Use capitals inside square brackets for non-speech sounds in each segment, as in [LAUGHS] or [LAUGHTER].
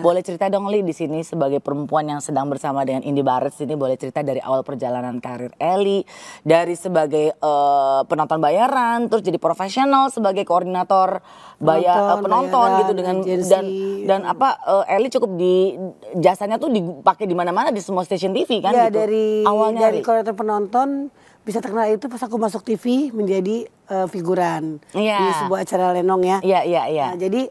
Boleh cerita dong Li di sini sebagai perempuan yang sedang bersama dengan Indi Barat sini boleh cerita dari awal perjalanan karir Eli dari sebagai uh, penonton bayaran terus jadi profesional sebagai koordinator bayar penonton, uh, penonton bayaran, gitu dengan agency. dan dan apa uh, Eli cukup di jasanya tuh dipakai di mana-mana di semua stasiun TV kan ya, gitu. dari awalnya dari koordinator penonton bisa terkenal itu pas aku masuk TV menjadi uh, figuran yeah. di sebuah acara lenong ya. Iya, yeah, iya, yeah, iya. Yeah. Nah, jadi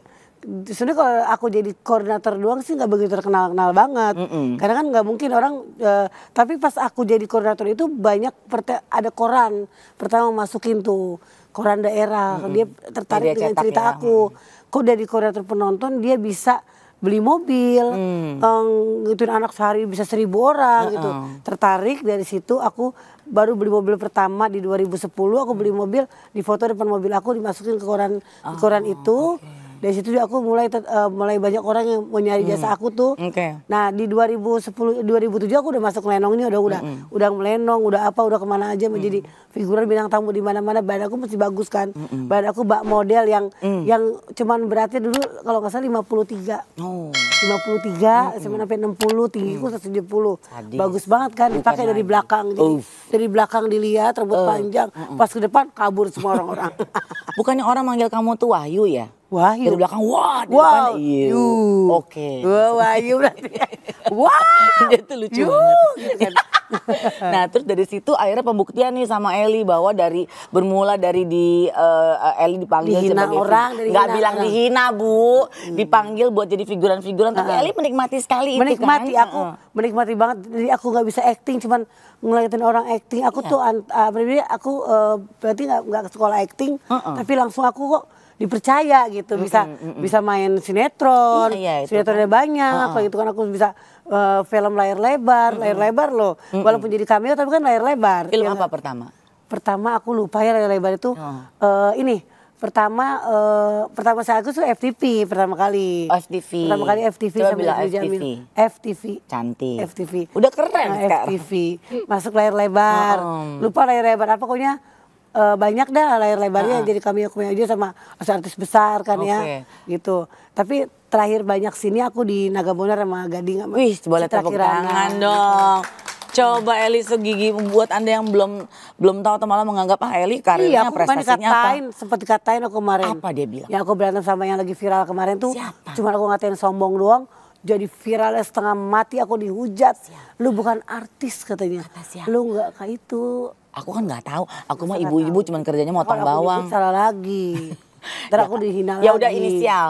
sebenarnya kalau aku jadi koordinator doang sih nggak begitu terkenal-kenal banget. Mm -mm. Karena kan nggak mungkin orang. Uh, tapi pas aku jadi koordinator itu banyak ada koran pertama masukin tuh koran daerah. Mm -mm. Dia tertarik dia dengan cerita ya. aku. Kok dari koordinator penonton dia bisa beli mobil, mm. um, gitu anak sehari bisa seribu orang mm -mm. gitu. Tertarik dari situ aku baru beli mobil pertama di 2010 aku beli mobil di foto depan mobil aku dimasukin ke koran oh, koran itu. Okay dari situ aku mulai uh, mulai banyak orang yang mau nyari jasa hmm. aku tuh. Okay. Nah di 2010 2007 aku udah masuk lenong nih udah udah hmm. udah melenong udah apa udah kemana aja hmm. menjadi figuran bintang tamu di mana-mana. Badan aku mesti bagus kan. Hmm. Badan aku bak model yang hmm. yang cuman beratnya dulu kalau nggak salah 53. Oh. 53 hmm. sampai 60 tinggiku hmm. 170. Bagus banget kan dipakai dari belakang jadi dari belakang dilihat rambut uh. panjang mm -hmm. pas ke depan kabur semua orang-orang. [LAUGHS] Bukannya orang manggil kamu tuh Wahyu ya? Wahyu. Dari belakang wah, wow, wow. depan iu. Oke. Okay. wahyu berarti. Wah. Dia tuh lucu banget. [LAUGHS] Iya kan? [LAUGHS] nah, terus dari situ akhirnya pembuktian nih sama Eli bahwa dari bermula dari di uh, Eli dipanggil dihina sebagai orang, dari nggak bilang orang. dihina bu, hmm. dipanggil buat jadi figuran-figuran. Tapi uh -huh. Eli menikmati sekali menikmati, itu kan. aku uh -huh. menikmati banget. Jadi aku nggak bisa acting, cuman ngeliatin orang acting. Aku yeah. tuh, uh, aku uh, berarti nggak sekolah acting, uh -uh. tapi langsung aku kok dipercaya gitu mm -hmm. bisa mm bisa main sinetron iya, iya, sinetronnya kan. banyak uh -uh. apa gitu kan aku bisa uh, film layar lebar mm layar lebar loh mm -hmm. walaupun jadi cameo tapi kan layar lebar film ya, apa kan? pertama pertama aku lupa ya layar lebar itu uh, ini pertama uh, pertama saya aku tuh FTV pertama kali. Oh, FTV. Pertama kali FTV Coba sama FTV. Jamil. FTV. Cantik. FTV. Udah keren nah, FTV. Masuk layar lebar. Oh. Lupa layar lebar apa pokoknya uh, banyak dah layar lebarnya uh ah. -huh. jadi kami komedi sama artis-artis besar kan okay. ya gitu tapi terakhir banyak sini aku di Bonar sama Gading sama Wih, boleh tepuk tangan dong Coba Eli segigi buat anda yang belum belum tahu atau malah menganggap ah Eli karirnya iya, aku prestasinya dikatain, apa? Sempat dikatain aku kemarin. Apa dia bilang? Ya aku berantem sama yang lagi viral kemarin tuh. Siapa? Cuma aku ngatain sombong doang jadi viralnya setengah mati aku dihujat. Siap. Lu bukan artis katanya. Kata Lu nggak kayak itu. Aku kan nggak tahu. Aku mah ibu-ibu cuman kerjanya motong bawang. Aku salah lagi. Terus [LAUGHS] ya aku dihina lagi. Ya udah inisial.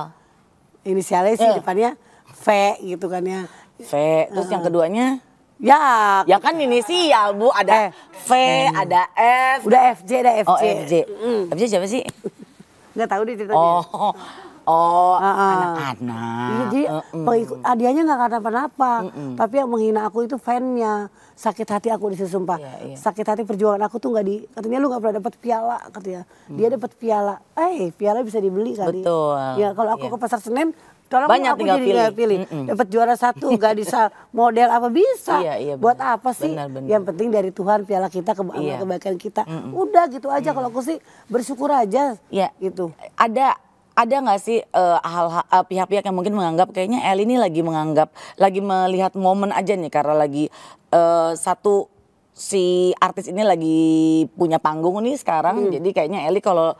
Inisialnya sih uh. depannya V gitu kan ya. V. Terus uh. yang eh. keduanya? Ya. Ya kan ini sih ya Bu, ada eh. V, hmm. ada F. Udah FJ, ada FJ. Oh, FJ. Mm. FJ siapa sih? Enggak tahu deh ceritanya. Oh. Oh, ah, ah. anak-anak. Uh, uh. Jadi Adiannya pengikut adianya nggak karena uh -uh. tapi yang menghina aku itu fannya. Sakit hati aku disumpah. Yeah, yeah. Sakit hati perjuangan aku tuh nggak di. Katanya lu nggak pernah dapat piala, katanya. Mm. Dia dapat piala. Eh, piala bisa dibeli kali. Betul. Ya kalau aku yeah. ke pasar Senen, Tolong Banyak aku jadi pilih. pilih. Mm -mm. Dapat juara satu, gak bisa [LAUGHS] model apa bisa. Iya, iya, bener. Buat apa sih? Bener, bener. Yang penting dari Tuhan piala kita ke iya. kebaikan kita. Mm -mm. Udah gitu aja mm. kalau aku sih bersyukur aja. yeah. Gitu. Ada ada nggak sih eh, hal, uh, eh, pihak-pihak yang mungkin menganggap kayaknya El ini lagi menganggap lagi melihat momen aja nih karena lagi uh, satu si artis ini lagi punya panggung nih sekarang hmm. jadi kayaknya Eli kalau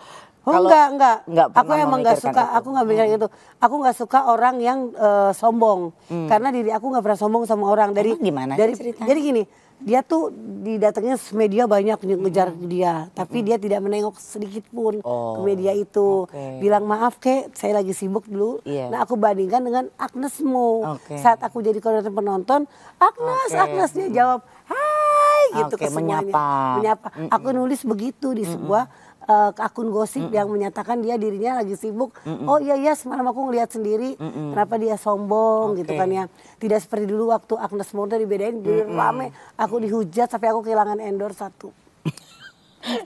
Oh Kalau enggak, enggak. enggak aku emang enggak suka, itu. aku enggak bilang hmm. itu. Aku enggak suka orang yang uh, sombong. Hmm. Karena diri aku enggak pernah sombong sama orang dari emang gimana dari cerita? Jadi gini, dia tuh didatangnya media banyak ngejar hmm. dia, tapi hmm. dia tidak menengok sedikit pun oh. ke media itu. Okay. Bilang maaf kek, saya lagi sibuk dulu. Yeah. Nah aku bandingkan dengan Agnesmu okay. saat aku jadi koordinator penonton, Agnes, okay. Agnes dia jawab gitu okay, ke semuanya. Menyapa. Mm -mm. Aku nulis begitu di sebuah mm -mm uh, akun gosip mm -mm. yang menyatakan dia dirinya lagi sibuk. Mm -mm. Oh iya iya semalam aku ngeliat sendiri mm -mm. kenapa dia sombong okay. gitu kan ya. Tidak seperti dulu waktu Agnes Moda dibedain mm -mm. rame aku dihujat sampai aku kehilangan endorse satu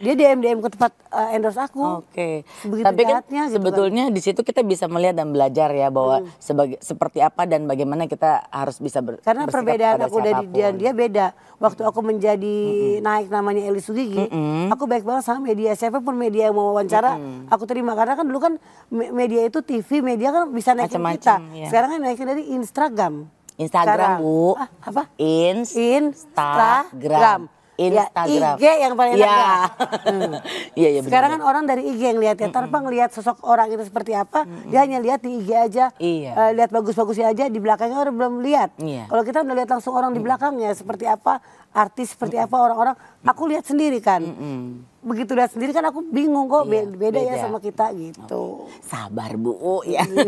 dia DM DM ke tempat uh, endorse aku. Oke. Okay. Tapi kan gitu kan. sebetulnya kan. di situ kita bisa melihat dan belajar ya bahwa hmm. sebagai seperti apa dan bagaimana kita harus bisa ber, Karena perbedaan aku dari dia dia beda. Waktu hmm. aku menjadi hmm. naik namanya Eli Sugigi, hmm. aku baik banget sama media siapa pun media yang mau wawancara, hmm. aku terima karena kan dulu kan media itu TV, media kan bisa naikin Macem -macem, kita. Ya. Sekarang kan naikin dari Instagram. Instagram, Sekarang. Bu. Ah, apa? Instagram. Instagram. Ya, Instagram. Ya, IG yang paling enak ya. Hmm. [LAUGHS] Iya, iya Sekarang kan orang dari IG yang lihat ya, mm -mm. tanpa ngelihat sosok orang itu seperti apa, mm -mm. dia hanya lihat di IG aja. Iya. Uh, lihat bagus-bagusnya aja, di belakangnya orang belum lihat. Iya. Kalau kita melihat langsung orang mm di belakangnya seperti apa, artis seperti mm -mm. apa orang-orang, aku lihat sendiri kan. Mm -mm. Begitu lihat sendiri kan aku bingung kok iya, beda, beda ya sama kita gitu. Okay. Sabar Bu, ya. [LAUGHS] Oke,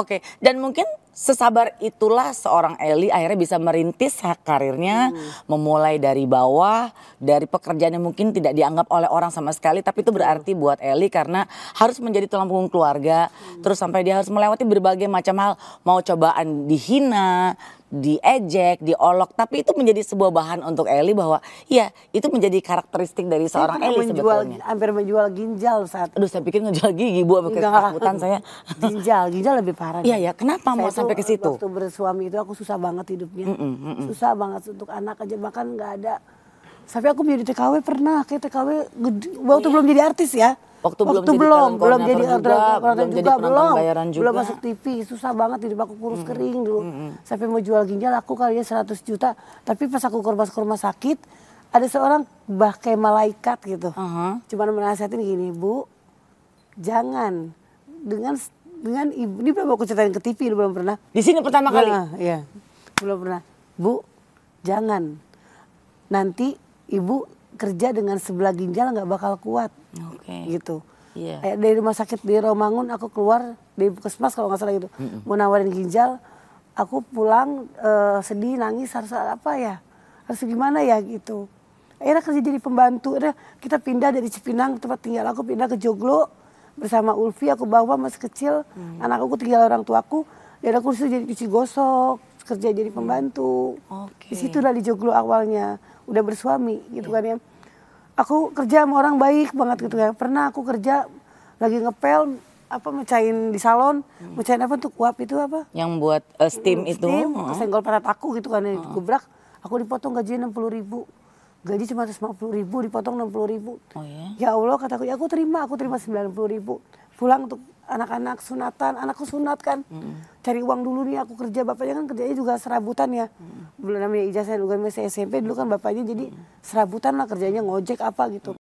okay. dan mungkin sesabar itulah seorang Eli akhirnya bisa merintis hak karirnya hmm. memulai dari bawah dari pekerjaan yang mungkin tidak dianggap oleh orang sama sekali tapi itu berarti buat Eli karena harus menjadi tulang punggung keluarga hmm. terus sampai dia harus melewati berbagai macam hal mau cobaan dihina diejek, diolok, tapi itu menjadi sebuah bahan untuk Eli bahwa ya itu menjadi karakteristik dari seorang Eli menjual, sebetulnya. Hampir menjual ginjal saat. Aduh saya pikir ngejual gigi buat apa saya. [LAUGHS] Ginjal, ginjal lebih parah. Iya ya, kenapa mau sampai ke situ? Waktu bersuami itu aku susah banget hidupnya, susah banget untuk anak aja bahkan nggak ada tapi aku menjadi TKW pernah, kayak TKW waktu iya. belum jadi artis ya. Waktu, waktu belum, belum jadi juga, belum juga, belum, juga. belum masuk TV, susah banget hidup aku kurus hmm. kering dulu. Hmm. Sampai mau jual ginjal aku kalinya 100 juta, tapi pas aku korban ke rumah sakit, ada seorang bah kayak malaikat gitu. Uh -huh. Cuman menasihatin gini, Bu, jangan dengan dengan ibu ini belum aku ceritain ke TV belum pernah. Di sini pertama kali. Nah, iya. Belum pernah. Bu, jangan nanti ibu kerja dengan sebelah ginjal nggak bakal kuat okay. gitu yeah. eh, dari rumah sakit di Romangun aku keluar di puskesmas kalau nggak salah gitu mm -mm. mau nawarin ginjal aku pulang uh, sedih nangis harus apa ya harus gimana ya gitu akhirnya kerja jadi pembantu akhirnya kita pindah dari Cipinang tempat tinggal aku pindah ke Joglo bersama Ulfi aku bawa masih kecil hmm. anak aku tinggal orang tuaku dan aku disitu jadi cuci gosok kerja jadi pembantu okay. di situ dari Joglo awalnya udah bersuami gitu iya. kan ya. Aku kerja sama orang baik banget gitu kan. Pernah aku kerja lagi ngepel apa mecahin di salon, hmm. mecahin apa tuh kuap itu apa? Yang buat uh, steam, steam hmm, itu. Steam, hmm. kesenggol senggol parat aku gitu kan, hmm. gubrak. Aku dipotong gaji enam puluh ribu. Gaji cuma ratus puluh ribu, dipotong enam puluh ribu. Oh, ya? ya Allah kataku, ya aku terima, aku terima sembilan puluh ribu. Pulang untuk anak-anak sunatan, anakku sunat kan. Hmm. Cari uang dulu nih aku kerja, bapaknya kan kerjanya juga serabutan ya. Hmm belum namanya ijazah dulu kan masih SMP dulu kan bapaknya jadi serabutan lah kerjanya ngojek apa gitu